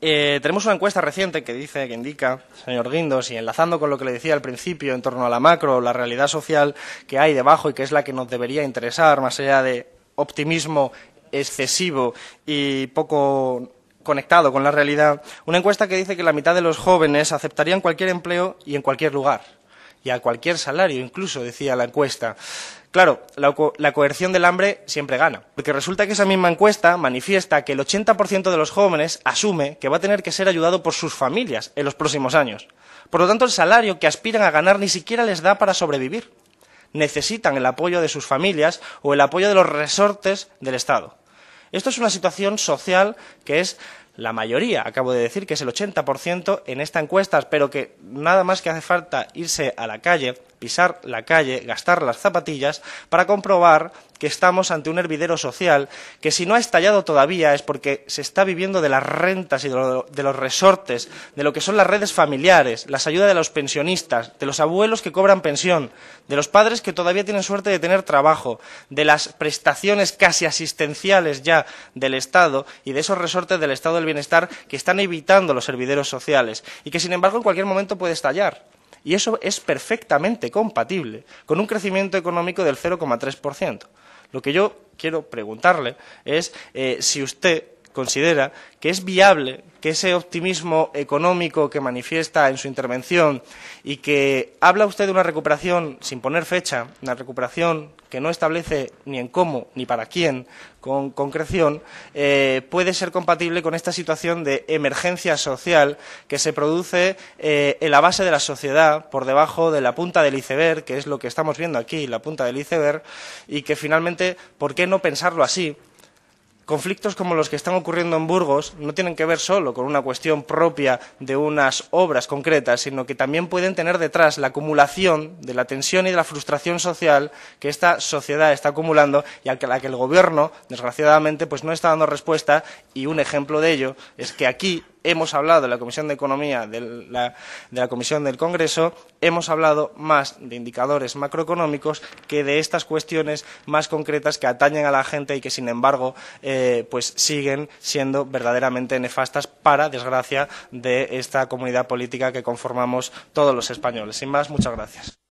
Eh, tenemos una encuesta reciente que dice, que indica, señor Guindos, y enlazando con lo que le decía al principio en torno a la macro, la realidad social que hay debajo y que es la que nos debería interesar, más allá de optimismo excesivo y poco conectado con la realidad, una encuesta que dice que la mitad de los jóvenes aceptarían cualquier empleo y en cualquier lugar a cualquier salario, incluso, decía la encuesta. Claro, la, la, coerción del hambre siempre gana, porque resulta que esa misma encuesta manifiesta que el 80% de los jóvenes asume que va a tener que ser ayudado por sus familias en los próximos años. Por lo tanto, el salario que aspiran a ganar ni siquiera les da para sobrevivir. Necesitan el apoyo de sus familias o el apoyo de los resortes del Estado. Esto es una situación social que es la mayoría, acabo de decir que es el 80% en esta encuesta, pero que nada más que hace falta irse a la calle pisar la calle, gastar las zapatillas, para comprobar que estamos ante un hervidero social que si no ha estallado todavía es porque se está viviendo de las rentas y de, los resortes, de lo que son las redes familiares, las ayudas de los pensionistas, de los abuelos que cobran pensión, de los padres que todavía tienen suerte de tener trabajo, de las prestaciones casi asistenciales ya del Estado y de esos resortes del Estado del Bienestar que están evitando los hervideros sociales y que sin embargo en cualquier momento puede estallar. Y eso es perfectamente compatible con un crecimiento económico del 0,3%. Lo que yo quiero preguntarle es eh, si usted considera que es viable que ese optimismo económico que manifiesta en su intervención y que habla usted de una recuperación sin poner fecha, una recuperación que no establece ni en cómo ni para quién con concreción, eh, puede ser compatible con esta situación de emergencia social que se produce eh, en la base de la sociedad, por debajo de la punta del iceberg, que es lo que estamos viendo aquí, la punta del iceberg, y que finalmente, ¿por qué no pensarlo así? conflictos como los que están ocurriendo en Burgos no tienen que ver solo con una cuestión propia de unas obras concretas, sino que también pueden tener detrás la acumulación de la tensión y de la frustración social que esta sociedad está acumulando y a la que el Gobierno, desgraciadamente, pues no está dando respuesta. Y un ejemplo de ello es que aquí hemos hablado en la Comisión de Economía de la, Comisión del Congreso, hemos hablado más de indicadores macroeconómicos que de estas cuestiones más concretas que atañen a la gente y que, sin embargo, eh, pues siguen siendo verdaderamente nefastas para desgracia de esta comunidad política que conformamos todos los españoles. Sin más, muchas gracias.